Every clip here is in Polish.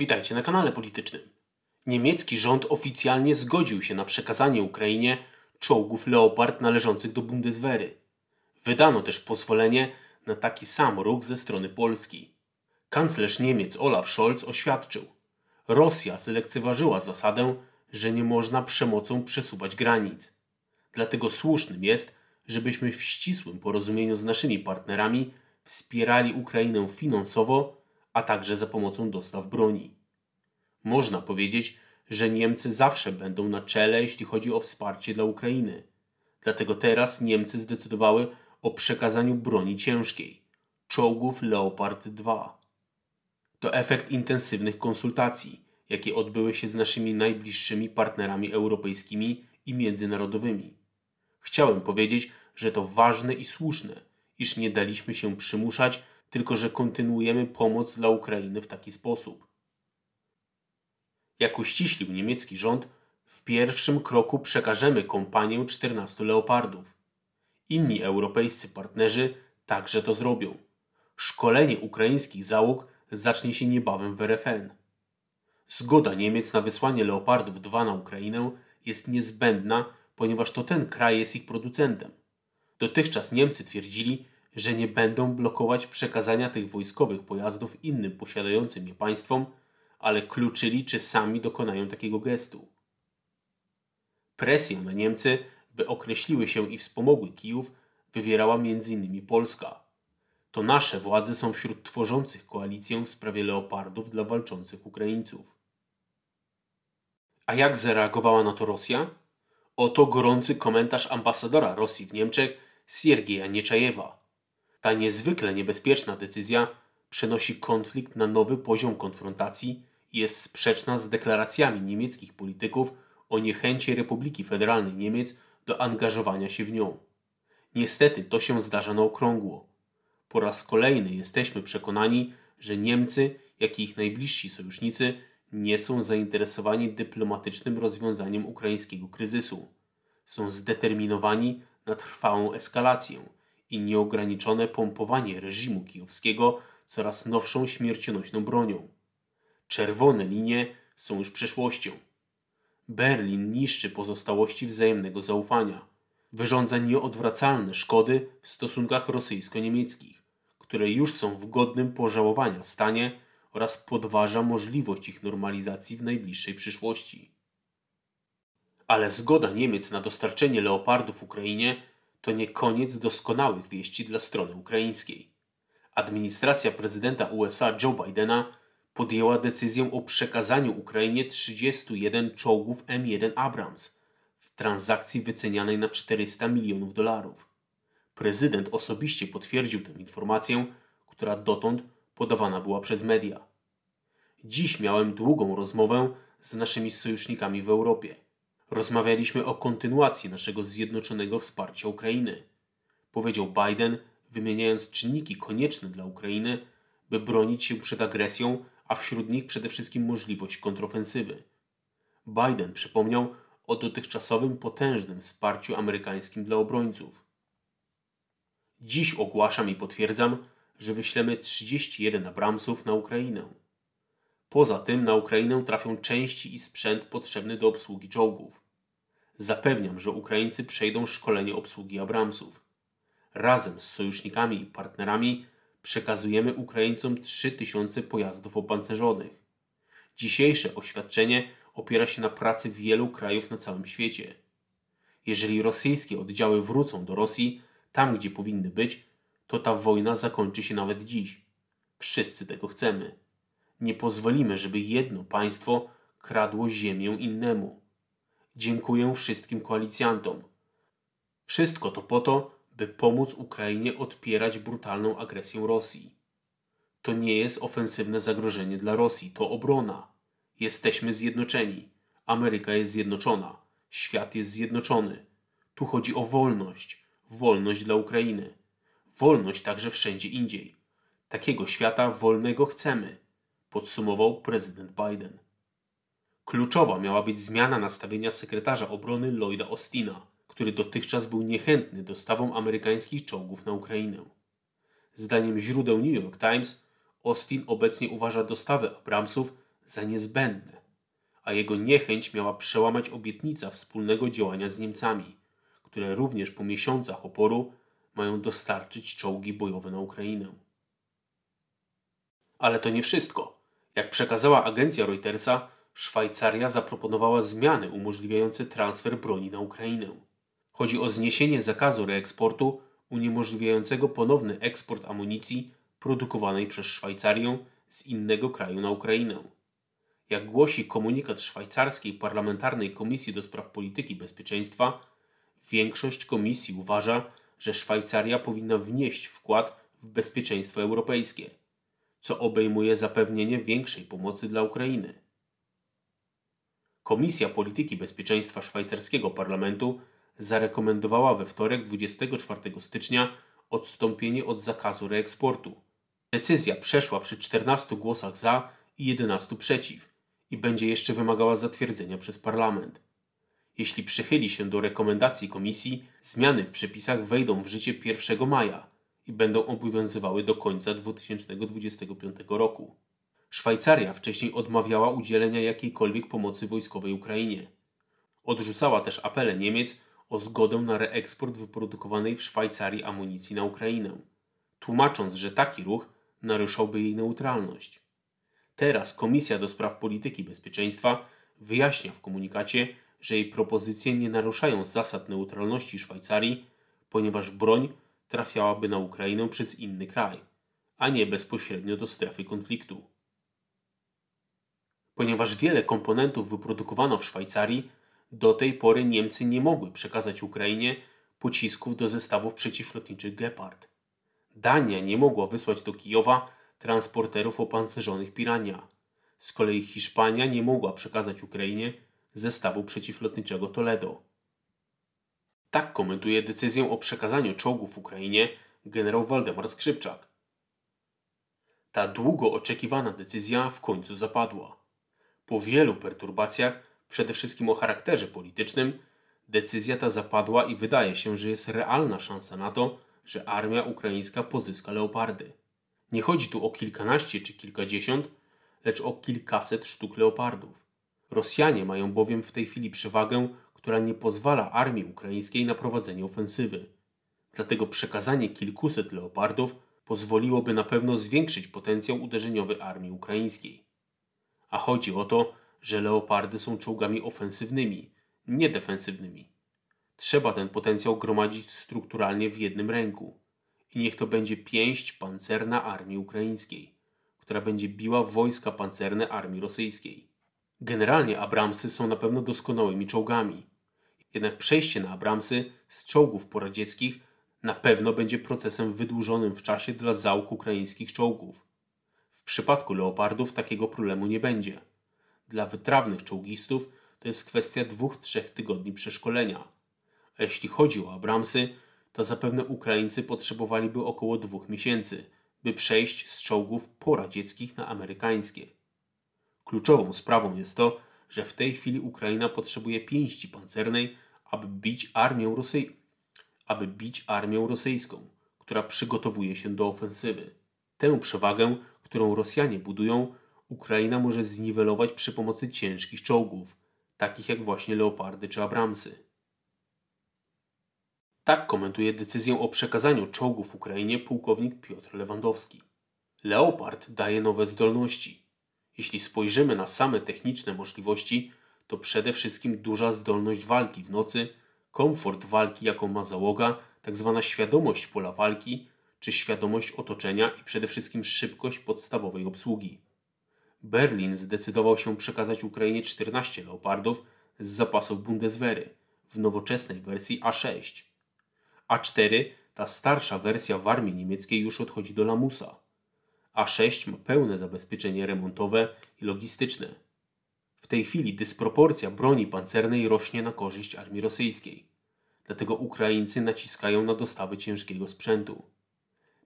Witajcie na kanale politycznym. Niemiecki rząd oficjalnie zgodził się na przekazanie Ukrainie czołgów Leopard należących do Bundeswehry. Wydano też pozwolenie na taki sam ruch ze strony Polski. Kanclerz Niemiec Olaf Scholz oświadczył: Rosja zlekceważyła zasadę, że nie można przemocą przesuwać granic. Dlatego słusznym jest, żebyśmy w ścisłym porozumieniu z naszymi partnerami wspierali Ukrainę finansowo a także za pomocą dostaw broni. Można powiedzieć, że Niemcy zawsze będą na czele, jeśli chodzi o wsparcie dla Ukrainy. Dlatego teraz Niemcy zdecydowały o przekazaniu broni ciężkiej czołgów Leopard 2. To efekt intensywnych konsultacji, jakie odbyły się z naszymi najbliższymi partnerami europejskimi i międzynarodowymi. Chciałem powiedzieć, że to ważne i słuszne, iż nie daliśmy się przymuszać tylko że kontynuujemy pomoc dla Ukrainy w taki sposób. Jak uściślił niemiecki rząd, w pierwszym kroku przekażemy kompanię 14 leopardów. Inni europejscy partnerzy także to zrobią. Szkolenie ukraińskich załóg zacznie się niebawem w RFN. Zgoda Niemiec na wysłanie Leopardów 2 na Ukrainę jest niezbędna, ponieważ to ten kraj jest ich producentem. Dotychczas Niemcy twierdzili, że nie będą blokować przekazania tych wojskowych pojazdów innym posiadającym je państwom, ale kluczyli czy sami dokonają takiego gestu. Presję na Niemcy, by określiły się i wspomogły Kijów, wywierała m.in. Polska. To nasze władze są wśród tworzących koalicję w sprawie leopardów dla walczących Ukraińców. A jak zareagowała na to Rosja? Oto gorący komentarz ambasadora Rosji w Niemczech Siergieja Nieczajewa. Ta niezwykle niebezpieczna decyzja przenosi konflikt na nowy poziom konfrontacji i jest sprzeczna z deklaracjami niemieckich polityków o niechęci Republiki Federalnej Niemiec do angażowania się w nią. Niestety to się zdarza na okrągło. Po raz kolejny jesteśmy przekonani, że Niemcy, jak i ich najbliżsi sojusznicy, nie są zainteresowani dyplomatycznym rozwiązaniem ukraińskiego kryzysu. Są zdeterminowani na trwałą eskalację – i nieograniczone pompowanie reżimu kijowskiego coraz nowszą śmiercionośną bronią. Czerwone linie są już przeszłością. Berlin niszczy pozostałości wzajemnego zaufania. Wyrządza nieodwracalne szkody w stosunkach rosyjsko-niemieckich, które już są w godnym pożałowania stanie oraz podważa możliwość ich normalizacji w najbliższej przyszłości. Ale zgoda Niemiec na dostarczenie leopardów Ukrainie to nie koniec doskonałych wieści dla strony ukraińskiej. Administracja prezydenta USA Joe Bidena podjęła decyzję o przekazaniu Ukrainie 31 czołgów M1 Abrams w transakcji wycenianej na 400 milionów dolarów. Prezydent osobiście potwierdził tę informację, która dotąd podawana była przez media. Dziś miałem długą rozmowę z naszymi sojusznikami w Europie Rozmawialiśmy o kontynuacji naszego zjednoczonego wsparcia Ukrainy, powiedział Biden, wymieniając czynniki konieczne dla Ukrainy, by bronić się przed agresją, a wśród nich przede wszystkim możliwość kontrofensywy. Biden przypomniał o dotychczasowym potężnym wsparciu amerykańskim dla obrońców. Dziś ogłaszam i potwierdzam, że wyślemy 31 Abramsów na Ukrainę. Poza tym na Ukrainę trafią części i sprzęt potrzebny do obsługi czołgów. Zapewniam, że Ukraińcy przejdą szkolenie obsługi Abramsów. Razem z sojusznikami i partnerami przekazujemy Ukraińcom 3000 pojazdów opancerzonych. Dzisiejsze oświadczenie opiera się na pracy wielu krajów na całym świecie. Jeżeli rosyjskie oddziały wrócą do Rosji, tam gdzie powinny być, to ta wojna zakończy się nawet dziś. Wszyscy tego chcemy. Nie pozwolimy, żeby jedno państwo kradło ziemię innemu. Dziękuję wszystkim koalicjantom. Wszystko to po to, by pomóc Ukrainie odpierać brutalną agresję Rosji. To nie jest ofensywne zagrożenie dla Rosji, to obrona. Jesteśmy zjednoczeni. Ameryka jest zjednoczona. Świat jest zjednoczony. Tu chodzi o wolność. Wolność dla Ukrainy. Wolność także wszędzie indziej. Takiego świata wolnego chcemy, podsumował prezydent Biden. Kluczowa miała być zmiana nastawienia sekretarza obrony Lloyda Austina, który dotychczas był niechętny dostawą amerykańskich czołgów na Ukrainę. Zdaniem źródeł New York Times, Austin obecnie uważa dostawy Abramsów za niezbędne, a jego niechęć miała przełamać obietnica wspólnego działania z Niemcami, które również po miesiącach oporu mają dostarczyć czołgi bojowe na Ukrainę. Ale to nie wszystko. Jak przekazała agencja Reutersa, Szwajcaria zaproponowała zmiany umożliwiające transfer broni na Ukrainę. Chodzi o zniesienie zakazu reeksportu uniemożliwiającego ponowny eksport amunicji produkowanej przez Szwajcarię z innego kraju na Ukrainę. Jak głosi komunikat szwajcarskiej parlamentarnej komisji do spraw polityki bezpieczeństwa, większość komisji uważa, że Szwajcaria powinna wnieść wkład w bezpieczeństwo europejskie, co obejmuje zapewnienie większej pomocy dla Ukrainy. Komisja Polityki Bezpieczeństwa szwajcarskiego parlamentu zarekomendowała we wtorek 24 stycznia odstąpienie od zakazu reeksportu. Decyzja przeszła przy 14 głosach za i 11 przeciw i będzie jeszcze wymagała zatwierdzenia przez parlament. Jeśli przychyli się do rekomendacji komisji, zmiany w przepisach wejdą w życie 1 maja i będą obowiązywały do końca 2025 roku. Szwajcaria wcześniej odmawiała udzielenia jakiejkolwiek pomocy wojskowej Ukrainie. Odrzucała też apele Niemiec o zgodę na reeksport wyprodukowanej w Szwajcarii amunicji na Ukrainę, tłumacząc, że taki ruch naruszałby jej neutralność. Teraz Komisja do Spraw Polityki Bezpieczeństwa wyjaśnia w komunikacie, że jej propozycje nie naruszają zasad neutralności Szwajcarii, ponieważ broń trafiałaby na Ukrainę przez inny kraj, a nie bezpośrednio do strefy konfliktu. Ponieważ wiele komponentów wyprodukowano w Szwajcarii, do tej pory Niemcy nie mogły przekazać Ukrainie pocisków do zestawów przeciwlotniczych Gepard. Dania nie mogła wysłać do Kijowa transporterów opancerzonych Pirania. Z kolei Hiszpania nie mogła przekazać Ukrainie zestawu przeciwlotniczego Toledo. Tak komentuje decyzję o przekazaniu czołgów Ukrainie generał Waldemar Skrzypczak. Ta długo oczekiwana decyzja w końcu zapadła. Po wielu perturbacjach, przede wszystkim o charakterze politycznym, decyzja ta zapadła i wydaje się, że jest realna szansa na to, że armia ukraińska pozyska leopardy. Nie chodzi tu o kilkanaście czy kilkadziesiąt, lecz o kilkaset sztuk leopardów. Rosjanie mają bowiem w tej chwili przewagę, która nie pozwala armii ukraińskiej na prowadzenie ofensywy. Dlatego przekazanie kilkuset leopardów pozwoliłoby na pewno zwiększyć potencjał uderzeniowy armii ukraińskiej a chodzi o to, że leopardy są czołgami ofensywnymi, nie defensywnymi. Trzeba ten potencjał gromadzić strukturalnie w jednym ręku. I niech to będzie pięść pancerna armii ukraińskiej, która będzie biła wojska pancerne armii rosyjskiej. Generalnie Abramsy są na pewno doskonałymi czołgami. Jednak przejście na Abramsy z czołgów poradzieckich na pewno będzie procesem wydłużonym w czasie dla załóg ukraińskich czołgów. W przypadku leopardów takiego problemu nie będzie. Dla wytrawnych czołgistów to jest kwestia dwóch, trzech tygodni przeszkolenia. A jeśli chodzi o Abramsy, to zapewne Ukraińcy potrzebowaliby około dwóch miesięcy, by przejść z czołgów poradzieckich na amerykańskie. Kluczową sprawą jest to, że w tej chwili Ukraina potrzebuje pięści pancernej, aby bić armię, Rosy... aby bić armię rosyjską, która przygotowuje się do ofensywy. Tę przewagę, którą Rosjanie budują, Ukraina może zniwelować przy pomocy ciężkich czołgów, takich jak właśnie Leopardy czy Abramsy. Tak komentuje decyzję o przekazaniu czołgów Ukrainie pułkownik Piotr Lewandowski. Leopard daje nowe zdolności. Jeśli spojrzymy na same techniczne możliwości, to przede wszystkim duża zdolność walki w nocy, komfort walki, jaką ma załoga, tzw. Tak świadomość pola walki, czy świadomość otoczenia i przede wszystkim szybkość podstawowej obsługi. Berlin zdecydował się przekazać Ukrainie 14 leopardów z zapasów Bundeswehry w nowoczesnej wersji A6. A4, ta starsza wersja w armii niemieckiej już odchodzi do lamusa. A6 ma pełne zabezpieczenie remontowe i logistyczne. W tej chwili dysproporcja broni pancernej rośnie na korzyść armii rosyjskiej. Dlatego Ukraińcy naciskają na dostawy ciężkiego sprzętu.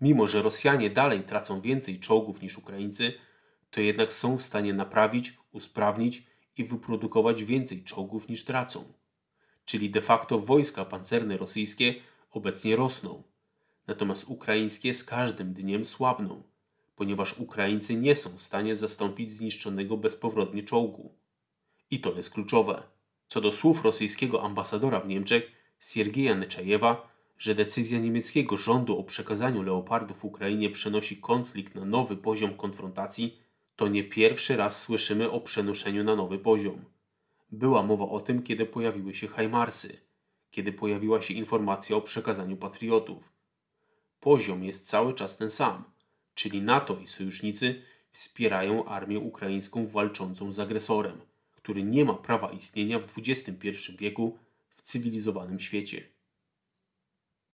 Mimo, że Rosjanie dalej tracą więcej czołgów niż Ukraińcy, to jednak są w stanie naprawić, usprawnić i wyprodukować więcej czołgów niż tracą. Czyli de facto wojska pancerne rosyjskie obecnie rosną, natomiast ukraińskie z każdym dniem słabną, ponieważ Ukraińcy nie są w stanie zastąpić zniszczonego bezpowrotnie czołgu. I to jest kluczowe. Co do słów rosyjskiego ambasadora w Niemczech, Siergieja Neczajewa, że decyzja niemieckiego rządu o przekazaniu leopardów Ukrainie przenosi konflikt na nowy poziom konfrontacji, to nie pierwszy raz słyszymy o przenoszeniu na nowy poziom. Była mowa o tym, kiedy pojawiły się Hajmarsy, kiedy pojawiła się informacja o przekazaniu patriotów. Poziom jest cały czas ten sam, czyli NATO i sojusznicy wspierają armię ukraińską walczącą z agresorem, który nie ma prawa istnienia w XXI wieku w cywilizowanym świecie.